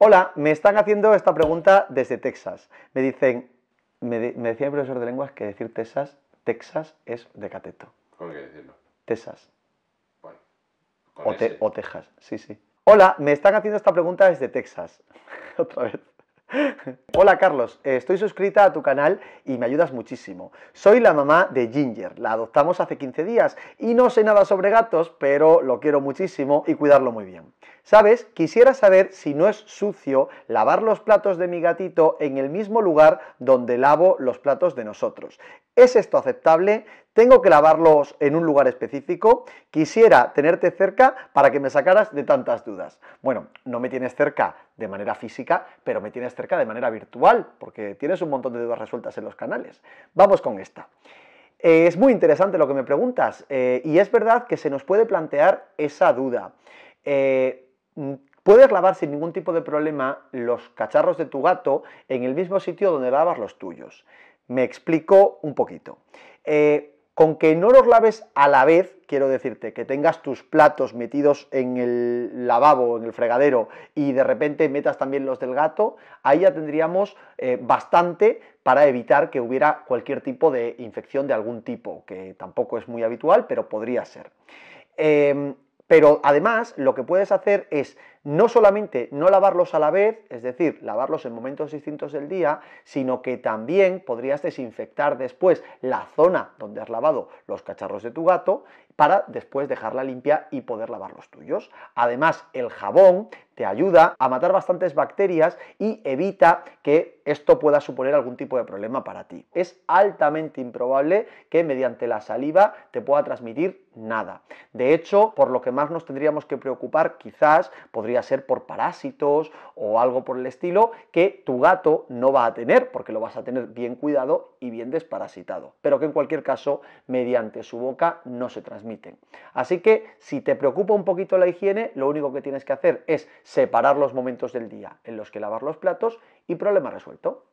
Hola, me están haciendo esta pregunta desde Texas. Me dicen, me, decía el profesor de lenguas que decir Texas, Texas es de cateto. ¿Cómo decirlo? Texas. Bueno. O, o Texas, sí, sí. Hola, me están haciendo esta pregunta desde Texas. Otra vez. Hola Carlos, estoy suscrita a tu canal y me ayudas muchísimo. Soy la mamá de Ginger, la adoptamos hace 15 días y no sé nada sobre gatos, pero lo quiero muchísimo y cuidarlo muy bien. ¿Sabes? Quisiera saber si no es sucio lavar los platos de mi gatito en el mismo lugar donde lavo los platos de nosotros. ¿Es esto aceptable? ¿Tengo que lavarlos en un lugar específico? Quisiera tenerte cerca para que me sacaras de tantas dudas. Bueno, no me tienes cerca de manera física, pero me tienes de manera virtual, porque tienes un montón de dudas resueltas en los canales. Vamos con esta. Eh, es muy interesante lo que me preguntas eh, y es verdad que se nos puede plantear esa duda. Eh, puedes lavar sin ningún tipo de problema los cacharros de tu gato en el mismo sitio donde lavas los tuyos. Me explico un poquito. Con que no los laves a la vez, quiero decirte, que tengas tus platos metidos en el lavabo, en el fregadero, y de repente metas también los del gato, ahí ya tendríamos eh, bastante para evitar que hubiera cualquier tipo de infección de algún tipo, que tampoco es muy habitual, pero podría ser. Em, pero además lo que puedes hacer es no solamente no lavarlos a la vez, es decir, lavarlos en momentos distintos del día, sino que también podrías desinfectar después la zona donde has lavado los cacharros de tu gato para después dejarla limpia y poder lavar los tuyos. Además, el jabón te ayuda a matar bastantes bacterias y evita que esto pueda suponer algún tipo de problema para ti. Es altamente improbable que mediante la saliva te pueda transmitir nada. De hecho, por lo que más nos tendríamos que preocupar, quizás podría ser por parásitos o algo por el estilo que tu gato no va a tener porque lo vas a tener bien cuidado y bien desparasitado, pero que en cualquier caso mediante su boca no se transmiten. Así que si te preocupa un poquito la higiene, lo único que tienes que hacer es separar los momentos del día en los que lavar los platos y problema resuelto.